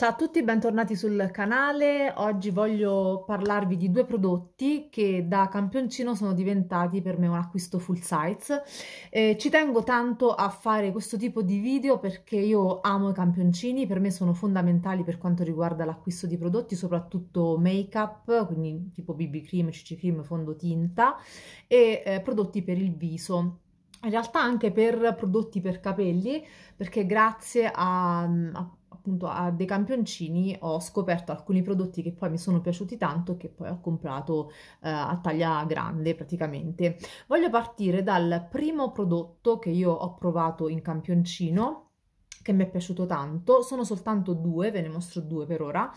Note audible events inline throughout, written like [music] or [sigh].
Ciao a tutti, bentornati sul canale. Oggi voglio parlarvi di due prodotti che da campioncino sono diventati per me un acquisto full size. Eh, ci tengo tanto a fare questo tipo di video perché io amo i campioncini, per me sono fondamentali per quanto riguarda l'acquisto di prodotti, soprattutto make-up, quindi tipo BB cream, CC cream, fondotinta e eh, prodotti per il viso in realtà anche per prodotti per capelli perché grazie a, a, appunto a dei campioncini ho scoperto alcuni prodotti che poi mi sono piaciuti tanto che poi ho comprato eh, a taglia grande praticamente. Voglio partire dal primo prodotto che io ho provato in campioncino che mi è piaciuto tanto, sono soltanto due, ve ne mostro due per ora,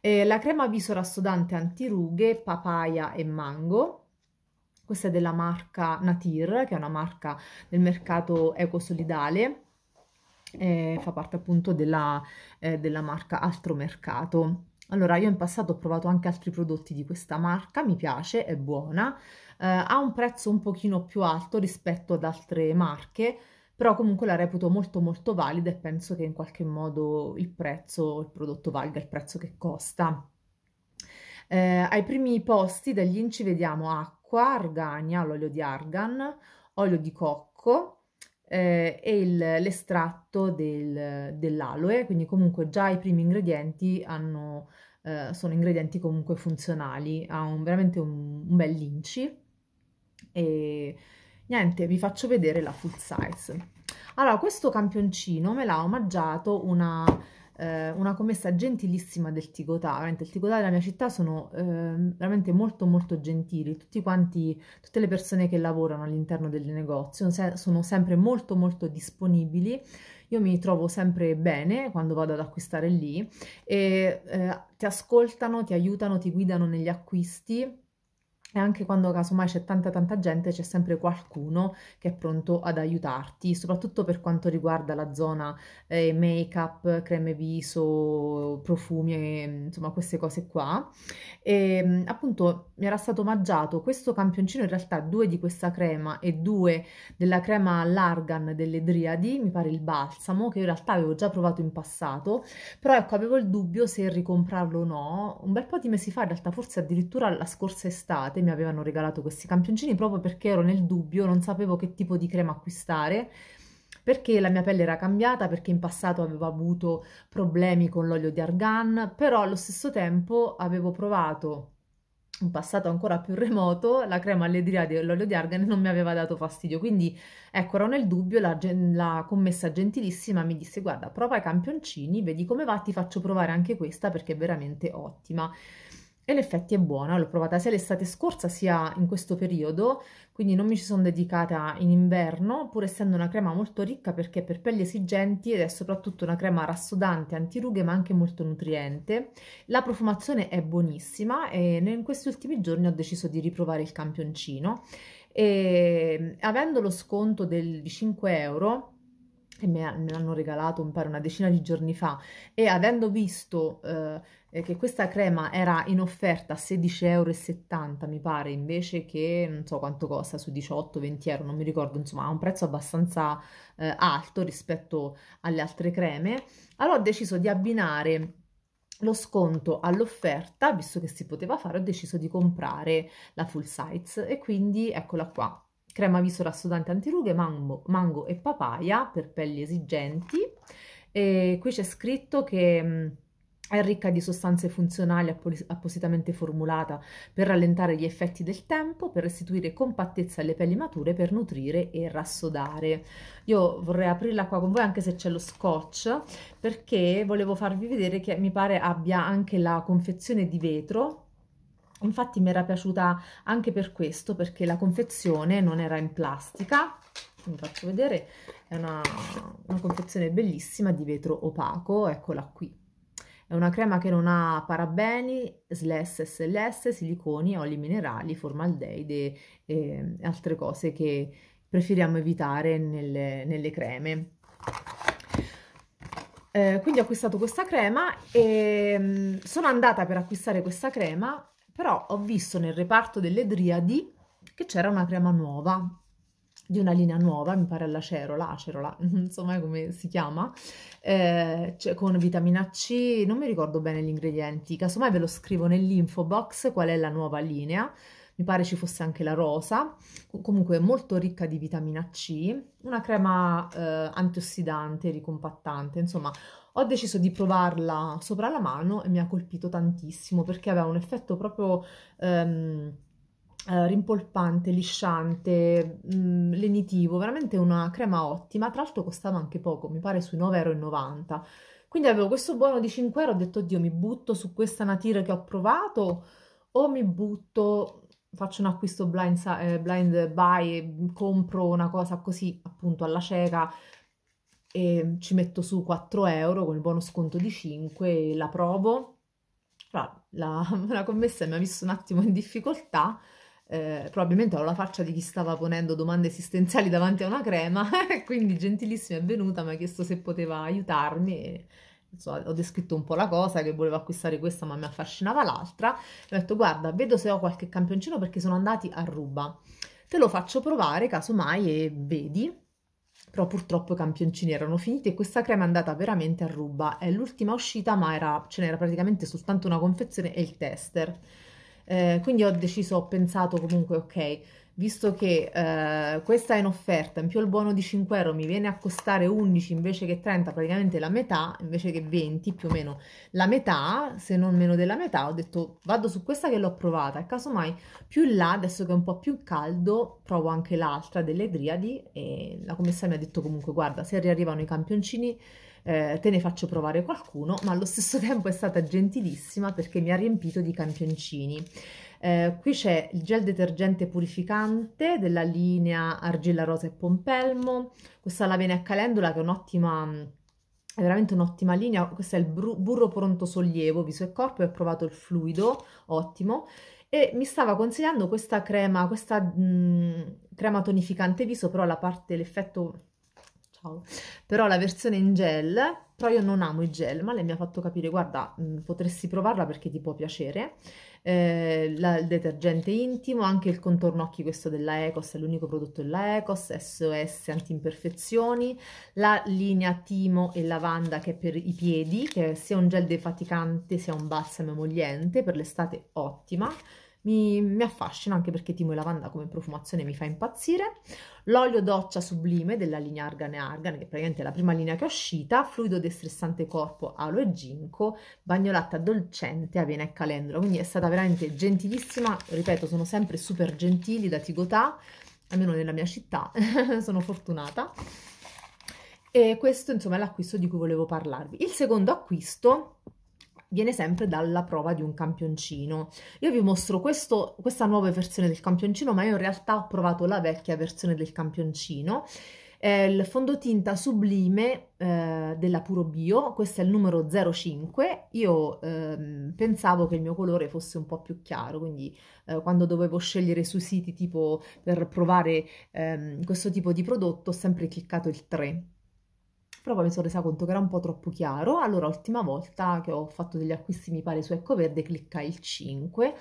eh, la crema viso rassodante antirughe, papaya e mango, questa è della marca Natir, che è una marca del mercato ecosolidale, eh, fa parte appunto della, eh, della marca Altro Mercato. Allora, io in passato ho provato anche altri prodotti di questa marca, mi piace, è buona, eh, ha un prezzo un pochino più alto rispetto ad altre marche, però comunque la reputo molto molto valida e penso che in qualche modo il prezzo, il prodotto valga il prezzo che costa. Eh, ai primi posti dagli inci vediamo acqua, argania, l'olio di argan, olio di cocco, eh, e l'estratto del, dell'aloe, quindi comunque già i primi ingredienti hanno, eh, sono ingredienti comunque funzionali, ha un, veramente un, un bel linci e niente, vi faccio vedere la full size. Allora, questo campioncino me l'ha omaggiato una eh, una commessa gentilissima del Ticotà, veramente il Ticotà e la mia città sono eh, veramente molto molto gentili, tutti quanti, tutte le persone che lavorano all'interno del negozio sono sempre molto molto disponibili, io mi trovo sempre bene quando vado ad acquistare lì e eh, ti ascoltano, ti aiutano, ti guidano negli acquisti e anche quando casomai c'è tanta tanta gente c'è sempre qualcuno che è pronto ad aiutarti, soprattutto per quanto riguarda la zona eh, make-up, creme viso, profumi, insomma queste cose qua. E ehm, appunto mi era stato omaggiato questo campioncino, in realtà due di questa crema e due della crema Largan delle Driadi, mi pare il balsamo, che in realtà avevo già provato in passato, però ecco avevo il dubbio se ricomprarlo o no, un bel po' di mesi fa in realtà forse addirittura la scorsa estate mi avevano regalato questi campioncini proprio perché ero nel dubbio, non sapevo che tipo di crema acquistare perché la mia pelle era cambiata, perché in passato avevo avuto problemi con l'olio di argan, però allo stesso tempo avevo provato un passato ancora più remoto, la crema all'edriade dell'olio di argan non mi aveva dato fastidio, quindi ecco, ero nel dubbio, la, la, commessa gentilissima mi disse guarda, prova i campioncini, vedi come va, ti faccio provare anche questa perché è veramente ottima e l'effetto è buono, l'ho provata sia l'estate scorsa sia in questo periodo, quindi non mi ci sono dedicata in inverno, pur essendo una crema molto ricca perché per pelli esigenti ed è soprattutto una crema rassodante, antirughe ma anche molto nutriente. La profumazione è buonissima e in questi ultimi giorni ho deciso di riprovare il campioncino e ehm, avendo lo sconto del, di 5 euro e me, me l'hanno regalato un pare una decina di giorni fa e avendo visto eh, che questa crema era in offerta a 16,70 euro mi pare invece che non so quanto costa su 18-20 euro non mi ricordo insomma ha un prezzo abbastanza eh, alto rispetto alle altre creme allora ho deciso di abbinare lo sconto all'offerta visto che si poteva fare ho deciso di comprare la full size e quindi eccola qua crema viso rassodante antirughe, mango, mango e papaya per pelli esigenti. E qui c'è scritto che è ricca di sostanze funzionali appositamente formulata per rallentare gli effetti del tempo, per restituire compattezza alle pelli mature, per nutrire e rassodare. Io vorrei aprirla qua con voi anche se c'è lo scotch perché volevo farvi vedere che mi pare abbia anche la confezione di vetro infatti mi era piaciuta anche per questo perché la confezione non era in plastica vi faccio vedere è una, una confezione bellissima di vetro opaco eccola qui è una crema che non ha parabeni, sless, SLS, siliconi, oli minerali, formaldeide e altre cose che preferiamo evitare nelle, nelle creme. Eh, quindi ho acquistato questa crema e mh, mm, sono andata per acquistare questa crema però ho visto nel reparto delle Driadi che c'era una crema nuova di una linea nuova, mi pare la Cerola, Acerola, insomma [laughs] come si chiama, eh, cioè con vitamina C, non mi ricordo bene gli ingredienti, casomai ve lo scrivo nell'info box qual è la nuova linea, mi pare ci fosse anche la rosa, comunque molto ricca di vitamina C, una crema eh, antiossidante, ricompattante, insomma ho deciso di provarla sopra la mano e mi ha colpito tantissimo perché aveva un effetto proprio ehm, eh, rimpolpante, lisciante, mh, mm, lenitivo, veramente una crema ottima. Tra l'altro costava anche poco, mi pare sui 9,90 euro. Quindi avevo questo buono di 5 euro, ho detto, oddio, mi butto su questa natire che ho provato o mi butto, faccio un acquisto blind, eh, blind buy, compro una cosa così appunto alla cieca e ci metto su 4 euro con il buono sconto di 5 e la provo. Allora, la, [laughs] la commessa mi ha messo un attimo in difficoltà, eh, probabilmente avevo la faccia di chi stava ponendo domande esistenziali davanti a una crema, [laughs] quindi gentilissima è venuta, mi ha chiesto se poteva aiutarmi e, insomma, ho descritto un po' la cosa, che volevo acquistare questa ma mi affascinava l'altra, ho detto guarda vedo se ho qualche campioncino perché sono andati a ruba, te lo faccio provare casomai e vedi però purtroppo i campioncini erano finiti e questa crema è andata veramente a ruba. È l'ultima uscita ma era, ce n'era praticamente soltanto una confezione e il tester. Eh, quindi ho deciso, ho pensato comunque ok visto che eh, questa è in offerta, in più il buono di 5 euro mi viene a costare 11 invece che 30, praticamente la metà, invece che 20 più o meno la metà, se non meno della metà, ho detto vado su questa che l'ho provata e casomai più in là, adesso che è un po' più caldo, provo anche l'altra delle Driadi e la commessa mi ha detto comunque guarda se riarrivano i campioncini eh, te ne faccio provare qualcuno, ma allo stesso [laughs] tempo è stata gentilissima perché mi ha riempito di campioncini. Eh, qui c'è il gel detergente purificante della linea Argilla Rosa e Pompelmo, questa la Vene a Calendola che è un'ottima è veramente un'ottima linea, questo è il burro pronto sollievo, viso e corpo, ho provato il fluido, ottimo, e mi stava consigliando questa crema, questa mh, crema tonificante viso, però la parte, l'effetto, ciao, però la versione in gel, però io non amo i gel, ma lei mi ha fatto capire, guarda, mh, potresti provarla perché ti può piacere, eh, la, il detergente intimo, anche il contorno occhi questo della Ecos, è l'unico prodotto della Ecos, SOS anti-imperfezioni, la linea timo e lavanda che è per i piedi, che è sia un gel defaticante sia un balsamo emoliente, per l'estate ottima, mi, mi affascina anche perché timo e lavanda come profumazione mi fa impazzire. L'olio doccia sublime della linea Argan e Argan, che praticamente è la prima linea che è uscita, fluido destressante corpo aloe e ginkgo, bagnolatta dolcente avena e calendro. quindi è stata veramente gentilissima, ripeto sono sempre super gentili da Tigotà, almeno nella mia città, [laughs] sono fortunata. E questo insomma è l'acquisto di cui volevo parlarvi. Il secondo acquisto viene sempre dalla prova di un campioncino. Io vi mostro questo, questa nuova versione del campioncino, ma io in realtà ho provato la vecchia versione del campioncino. È il fondotinta sublime eh, della Puro Bio, questo è il numero 05. Io eh, pensavo che il mio colore fosse un po' più chiaro, quindi eh, quando dovevo scegliere sui siti tipo per provare ehm, questo tipo di prodotto ho sempre cliccato il 3 però poi mi sono resa conto che era un po' troppo chiaro, allora l'ultima volta che ho fatto degli acquisti mi pare su Eccoverde cliccai il 5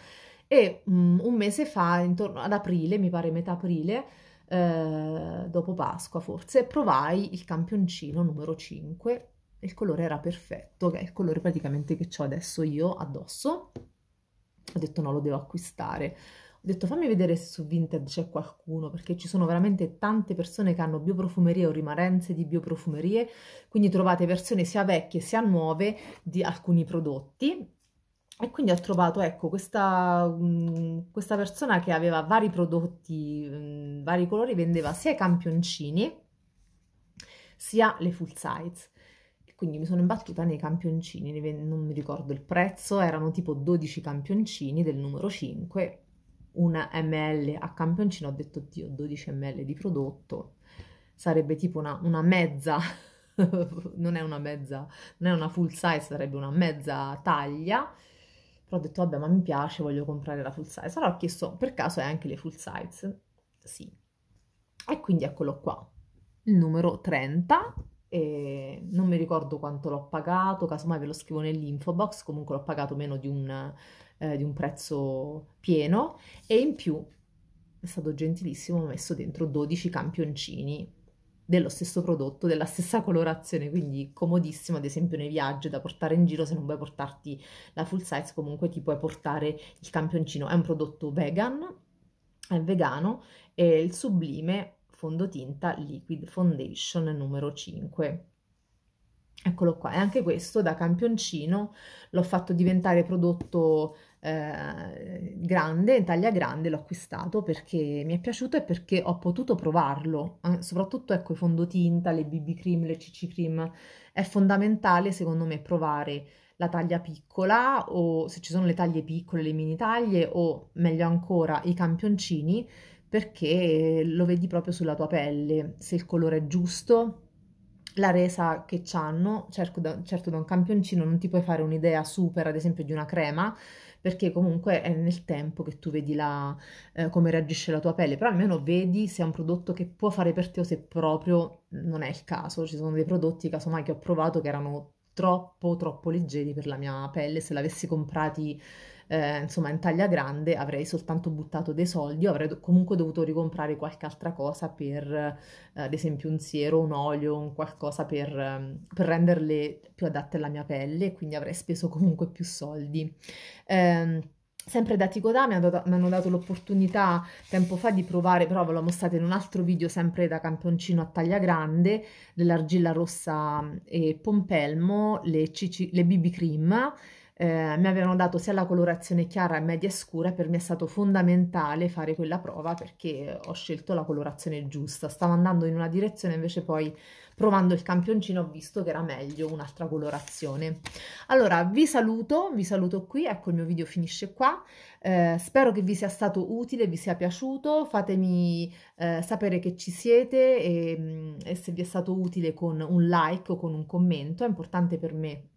e um, un mese fa, intorno ad aprile, mi pare metà aprile, eh, dopo Pasqua forse, provai il campioncino numero 5, il colore era perfetto, che è il colore praticamente che ho adesso io addosso, ho detto no lo devo acquistare ho detto fammi vedere se su Vinted c'è qualcuno, perché ci sono veramente tante persone che hanno bioprofumerie o rimarenze di bioprofumerie, quindi trovate versioni sia vecchie sia nuove di alcuni prodotti. E quindi ho trovato, ecco, questa, mh, questa persona che aveva vari prodotti, mh, vari colori, vendeva sia i campioncini sia le full size quindi mi sono imbattuta nei campioncini, non mi ricordo il prezzo, erano tipo 12 campioncini del numero 5, un ml a campioncino, ho detto, Dio, 12 ml di prodotto, sarebbe tipo una, una mezza, [laughs] non è una mezza, non è una full size, sarebbe una mezza taglia, però ho detto, vabbè, ma mi piace, voglio comprare la full size. Allora ho chiesto, per caso è anche le full size? Sì. E quindi eccolo qua, il numero 30, e non mi ricordo quanto l'ho pagato, casomai ve lo scrivo nell'info box, comunque l'ho pagato meno di un eh, di un prezzo pieno e in più è stato gentilissimo ho messo dentro 12 campioncini dello stesso prodotto, della stessa colorazione, quindi comodissimo ad esempio nei viaggi da portare in giro se non vuoi portarti la full size, comunque ti puoi portare il campioncino. È un prodotto vegan, è vegano e il sublime fondotinta liquid foundation numero 5. Eccolo qua, e anche questo da campioncino l'ho fatto diventare prodotto eh, grande, in taglia grande, l'ho acquistato perché mi è piaciuto e perché ho potuto provarlo, eh, soprattutto ecco i fondotinta, le BB cream, le CC cream, è fondamentale secondo me provare la taglia piccola o se ci sono le taglie piccole, le mini taglie o meglio ancora i campioncini perché lo vedi proprio sulla tua pelle, se il colore è giusto, la resa che hanno, certo da, certo da un campioncino non ti puoi fare un'idea super ad esempio di una crema, perché comunque è nel tempo che tu vedi la, eh, come reagisce la tua pelle, però almeno vedi se è un prodotto che può fare per te o se proprio non è il caso. Ci sono dei prodotti, casomai, che ho provato che erano troppo, troppo leggeri per la mia pelle, se l'avessi comprati eh, insomma in taglia grande avrei soltanto buttato dei soldi, avrei do- comunque dovuto ricomprare qualche altra cosa per eh, ad esempio un siero, un olio, un qualcosa per, ehm, per, renderle più adatte alla mia pelle, quindi avrei speso comunque più soldi. Eh, Sempre da Ticodà mi, hanno dato l'opportunità tempo fa di provare, però ve l'ho mostrata in un altro video sempre da campioncino a taglia grande, dell'argilla rossa ehm, e pompelmo, le, cici, le BB cream eh, mi avevano dato sia la colorazione chiara e media scura, per me è stato fondamentale fare quella prova perché ho scelto la colorazione giusta, stavo andando in una direzione invece poi provando il campioncino ho visto che era meglio un'altra colorazione. Allora vi saluto, vi saluto qui, ecco il mio video finisce qua, eh, spero che vi sia stato utile, vi sia piaciuto, fatemi eh, sapere che ci siete e, mm, e se vi è stato utile con un like o con un commento, è importante per me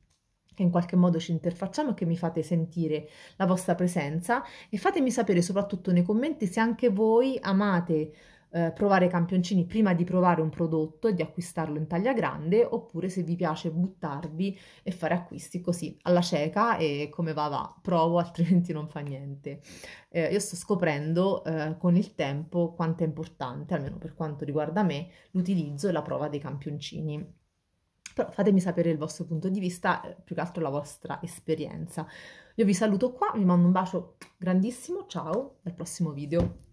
che in qualche modo ci interfacciamo e che mi fate sentire la vostra presenza e fatemi sapere soprattutto nei commenti se anche voi amate eh, provare campioncini prima di provare un prodotto e di acquistarlo in taglia grande oppure se vi piace buttarvi e fare acquisti così alla cieca e come va va provo [laughs] altrimenti non fa niente eh, io sto scoprendo eh, con il tempo quanto è importante almeno per quanto riguarda me l'utilizzo e la prova dei campioncini però fatemi sapere il vostro punto di vista, eh, più che altro la vostra esperienza. Io vi saluto qua, vi mando un bacio grandissimo, ciao, al prossimo video.